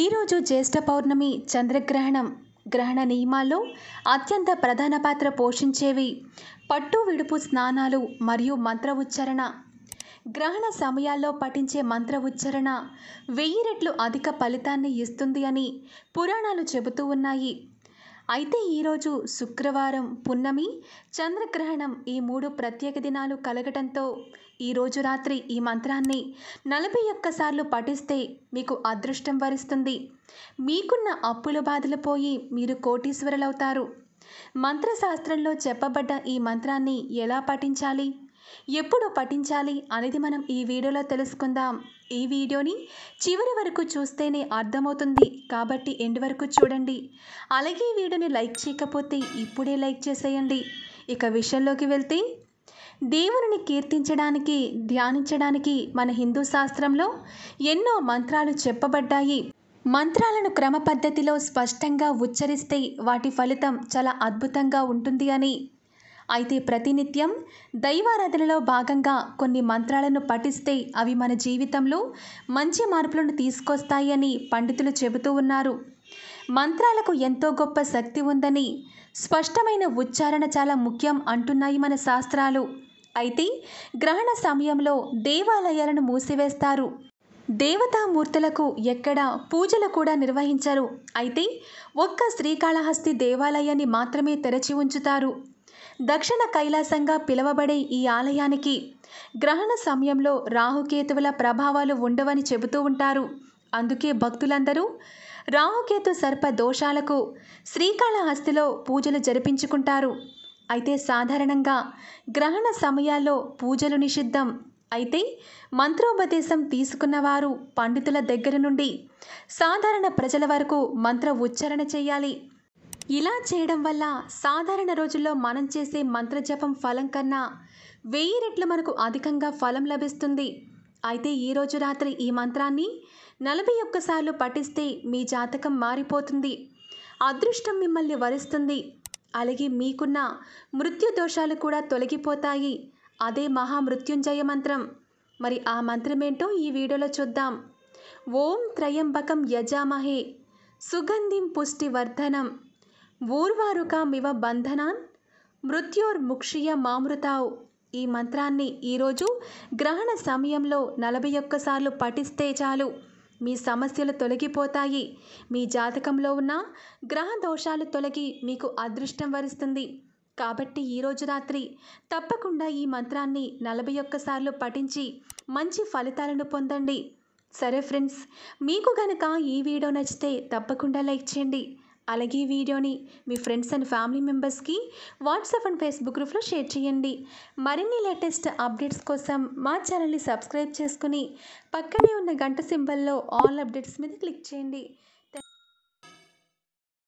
ఈరోజు జ్యేష్ఠ పౌర్ణమి చంద్రగ్రహణం గ్రహణ నియమాల్లో అత్యంత ప్రధాన పాత్ర పోషించేవి పట్టు విడుపు స్నానాలు మరియు మంత్ర ఉచ్చారణ గ్రహణ సమయాల్లో పఠించే మంత్ర ఉచ్చారణ వెయ్యి రెట్లు అధిక ఫలితాన్ని ఇస్తుంది అని పురాణాలు చెబుతూ ఉన్నాయి అయితే ఈరోజు శుక్రవారం పున్నమి చంద్రగ్రహణం ఈ మూడు ప్రత్యేక దినాలు కలగటంతో ఈరోజు రాత్రి ఈ మంత్రాన్ని నలభై ఒక్కసార్లు పఠిస్తే మీకు అదృష్టం వరిస్తుంది మీకున్న అప్పుల బాధలు పోయి మీరు కోటీశ్వరులవుతారు మంత్రశాస్త్రంలో చెప్పబడ్డ ఈ మంత్రాన్ని ఎలా పఠించాలి ఎప్పుడు పఠించాలి అనేది మనం ఈ వీడియోలో తెలుసుకుందాం ఈ వీడియోని చివరి వరకు చూస్తేనే అర్థమవుతుంది కాబట్టి ఎండ్ వరకు చూడండి అలాగే ఈ వీడియోని లైక్ చేయకపోతే ఇప్పుడే లైక్ చేసేయండి ఇక విషయంలోకి వెళ్తే దేవుని కీర్తించడానికి ధ్యానించడానికి మన హిందూ శాస్త్రంలో ఎన్నో మంత్రాలు చెప్పబడ్డాయి మంత్రాలను క్రమ పద్ధతిలో స్పష్టంగా ఉచ్చరిస్తే వాటి ఫలితం చాలా అద్భుతంగా ఉంటుంది అని అయితే ప్రతినిత్యం దైవారాధనలో భాగంగా కొన్ని మంత్రాలను పఠిస్తే అవి మన జీవితంలో మంచి మార్పులను తీసుకొస్తాయని పండితులు చెబుతూ ఉన్నారు మంత్రాలకు ఎంతో గొప్ప శక్తి ఉందని స్పష్టమైన ఉచ్చారణ చాలా ముఖ్యం అంటున్నాయి మన శాస్త్రాలు అయితే గ్రహణ సమయంలో దేవాలయాలను మూసివేస్తారు దేవతామూర్తులకు ఎక్కడ పూజలు కూడా నిర్వహించరు అయితే ఒక్క శ్రీకాళహస్తి దేవాలయాన్ని మాత్రమే తెరచి ఉంచుతారు దక్షిణ కైలాసంగా పిలువబడే ఈ ఆలయానికి గ్రహణ సమయంలో రాహుకేతువుల ప్రభావాలు ఉండవని చెబుతూ ఉంటారు అందుకే భక్తులందరూ రాహుకేతు సర్ప దోషాలకు శ్రీకాళహస్తిలో పూజలు జరిపించుకుంటారు అయితే సాధారణంగా గ్రహణ సమయాల్లో పూజలు నిషిద్ధం అయితే మంత్రోపదేశం తీసుకున్నవారు పండితుల దగ్గర నుండి సాధారణ ప్రజల వరకు మంత్ర ఉచ్చారణ చేయాలి ఇలా చేయడం వల్ల సాధారణ రోజుల్లో మనం చేసే మంత్రజపం ఫలం కన్నా వెయ్యి రెట్లు మనకు అధికంగా ఫలం లభిస్తుంది అయితే ఈరోజు రాత్రి ఈ మంత్రాన్ని నలభై ఒక్కసార్లు పఠిస్తే మీ జాతకం మారిపోతుంది అదృష్టం మిమ్మల్ని వరిస్తుంది అలాగే మీకున్న మృత్యు దోషాలు కూడా తొలగిపోతాయి అదే మహామృత్యుంజయ మంత్రం మరి ఆ మంత్రమేంటో ఈ వీడియోలో చూద్దాం ఓం త్రయంబకం యజామహే సుగంధిం పుష్టివర్ధనం ఊర్వారుకామివ బంధనాన్ మృత్యోర్ముక్షియ మామృతావు ఈ మంత్రాన్ని ఈరోజు గ్రహణ సమయంలో నలభై ఒక్కసార్లు పఠిస్తే చాలు మీ సమస్యలు తొలగిపోతాయి మీ జాతకంలో ఉన్న గ్రహ దోషాలు తొలగి మీకు అదృష్టం వరిస్తుంది కాబట్టి ఈరోజు రాత్రి తప్పకుండా ఈ మంత్రాన్ని నలభై ఒక్కసార్లు పఠించి మంచి ఫలితాలను పొందండి సరే ఫ్రెండ్స్ మీకు గనక ఈ వీడియో నచ్చితే తప్పకుండా లైక్ చేయండి అలాగే ఈ వీడియోని మీ ఫ్రెండ్స్ అండ్ ఫ్యామిలీ మెంబర్స్కి వాట్సాప్ అండ్ ఫేస్బుక్ గ్రూప్లో షేర్ చేయండి మరిన్ని లేటెస్ట్ అప్డేట్స్ కోసం మా ఛానల్ని సబ్స్క్రైబ్ చేసుకుని పక్కనే ఉన్న గంట సింబల్లో ఆల్ అప్డేట్స్ మీద క్లిక్ చేయండి